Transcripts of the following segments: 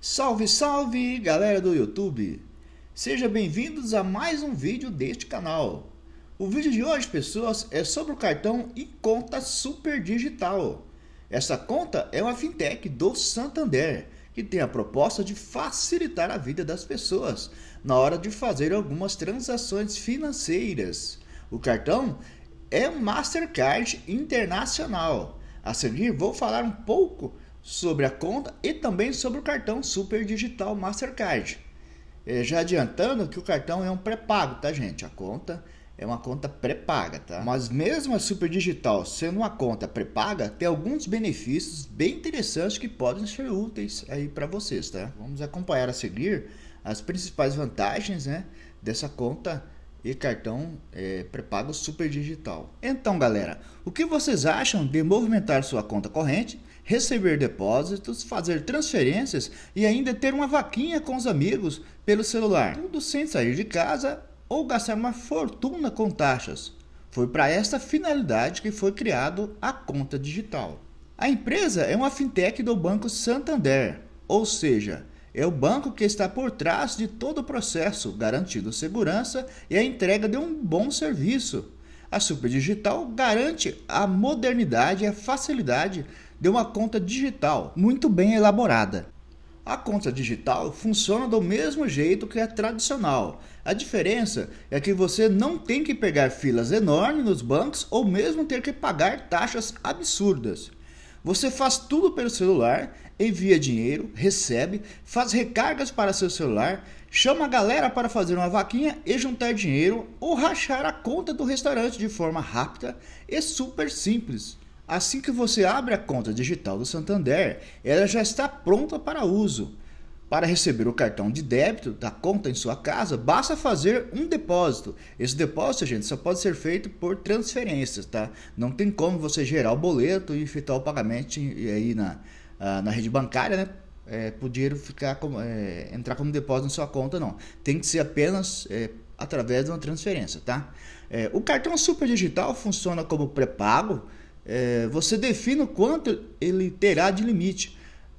Salve, salve, galera do YouTube! Sejam bem-vindos a mais um vídeo deste canal. O vídeo de hoje, pessoas, é sobre o cartão e conta Super Digital. Essa conta é uma fintech do Santander, que tem a proposta de facilitar a vida das pessoas na hora de fazer algumas transações financeiras. O cartão é um Mastercard internacional. A seguir, vou falar um pouco sobre a conta e também sobre o cartão Super Digital Mastercard. É, já adiantando que o cartão é um pré-pago, tá, gente? A conta é uma conta pré-paga, tá? Mas mesmo a Super Digital sendo uma conta pré-paga, tem alguns benefícios bem interessantes que podem ser úteis aí para vocês, tá? Vamos acompanhar a seguir as principais vantagens, né, dessa conta e cartão é, pré-pago Super Digital. Então, galera, o que vocês acham de movimentar sua conta corrente receber depósitos, fazer transferências e ainda ter uma vaquinha com os amigos pelo celular, tudo sem sair de casa ou gastar uma fortuna com taxas. Foi para esta finalidade que foi criado a conta digital. A empresa é uma fintech do Banco Santander, ou seja, é o banco que está por trás de todo o processo, garantindo segurança e a entrega de um bom serviço. A Superdigital garante a modernidade e a facilidade de uma conta digital muito bem elaborada. A conta digital funciona do mesmo jeito que a tradicional. A diferença é que você não tem que pegar filas enormes nos bancos ou mesmo ter que pagar taxas absurdas. Você faz tudo pelo celular, envia dinheiro, recebe, faz recargas para seu celular, chama a galera para fazer uma vaquinha e juntar dinheiro ou rachar a conta do restaurante de forma rápida e super simples. Assim que você abre a conta digital do Santander, ela já está pronta para uso. Para receber o cartão de débito da conta em sua casa, basta fazer um depósito. Esse depósito, gente, só pode ser feito por transferências, tá? Não tem como você gerar o boleto e efetuar o pagamento aí na, ah, na rede bancária, né? É, o dinheiro ficar como, é, entrar como depósito na sua conta, não. Tem que ser apenas é, através de uma transferência, tá? É, o cartão super digital funciona como pré-pago é, você define o quanto ele terá de limite.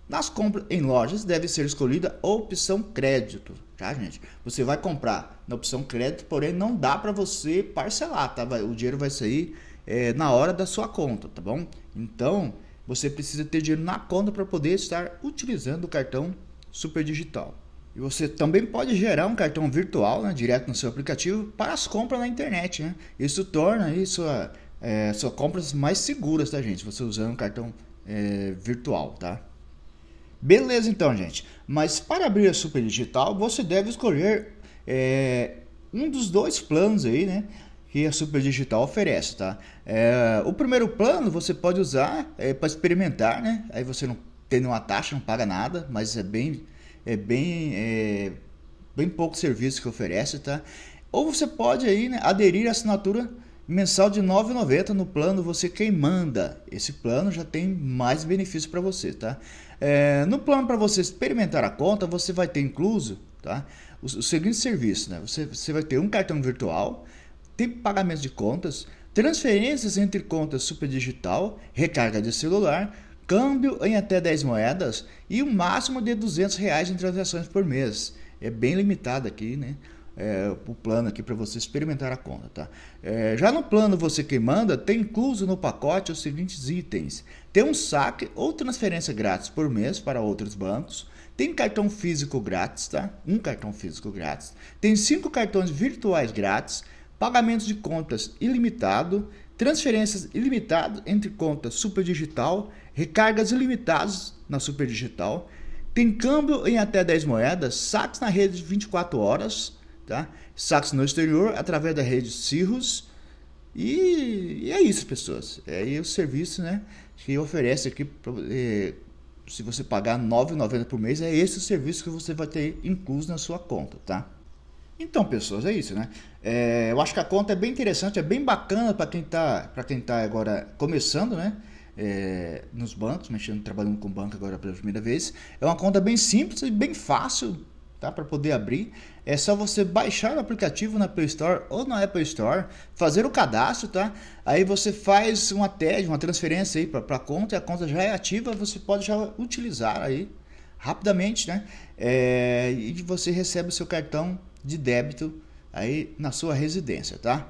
Nas compras em lojas deve ser escolhida a opção crédito, tá, gente? Você vai comprar na opção crédito, porém não dá para você parcelar, tá? Vai, o dinheiro vai sair é, na hora da sua conta, tá bom? Então você precisa ter dinheiro na conta para poder estar utilizando o cartão Super Digital. E você também pode gerar um cartão virtual né, direto no seu aplicativo para as compras na internet. Né? Isso torna aí sua é, são compras mais seguras, tá, gente? Você usando um cartão é, virtual, tá? Beleza, então, gente. Mas para abrir a Super Digital, você deve escolher é, um dos dois planos aí, né? Que a Super Digital oferece, tá? É, o primeiro plano você pode usar é, para experimentar, né? Aí você não tem nenhuma taxa, não paga nada, mas é bem, é bem, é, bem pouco serviço que oferece, tá? Ou você pode aí né, aderir à assinatura mensal de 9,90 no plano você quem manda. Esse plano já tem mais benefício para você, tá? É, no plano para você experimentar a conta, você vai ter incluso, tá? O, o seguinte serviço, né? Você, você vai ter um cartão virtual, tem pagamento de contas, transferências entre contas super digital recarga de celular, câmbio em até 10 moedas e o um máximo de 200 reais em transações por mês. É bem limitado aqui, né? é, o plano aqui para você experimentar a conta. Tá? É, já no plano você que manda, tem incluso no pacote os seguintes itens. Tem um saque ou transferência grátis por mês para outros bancos. Tem cartão físico grátis, tá? Um cartão físico grátis. Tem cinco cartões virtuais grátis. Pagamentos de contas ilimitado. Transferências ilimitadas entre contas Superdigital. Recargas ilimitadas na Superdigital. Tem câmbio em até 10 moedas. Saques na rede de 24 horas tá? Saques no exterior através da rede Cirrus. E, e, é isso, pessoas. É o serviço né, que oferece aqui. Pra, eh, se você pagar R$ 9,90 por mês, é esse o serviço que você vai ter incluso na sua conta, tá? Então, pessoas, é isso, né? É, eu acho que a conta é bem interessante, é bem bacana para quem tá, para quem tá agora começando, né? É, nos bancos, mexendo, trabalhando com banco agora pela primeira vez. É uma conta bem simples e bem fácil tá? Para poder abrir, é só você baixar o aplicativo na Play Store ou na Apple Store, fazer o cadastro, tá? Aí você faz uma TED, uma transferência aí para a conta, e a conta já é ativa, você pode já utilizar aí rapidamente, né? É, e você recebe o seu cartão de débito aí na sua residência, tá?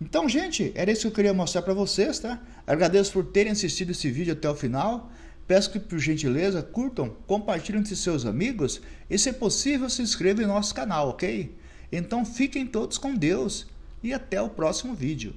Então, gente, era isso que eu queria mostrar para vocês, tá? Agradeço por terem assistido esse vídeo até o final. Peço que, por gentileza, curtam, compartilhem entre seus amigos e, se possível, se inscrevam em nosso canal, ok? Então fiquem todos com Deus e até o próximo vídeo.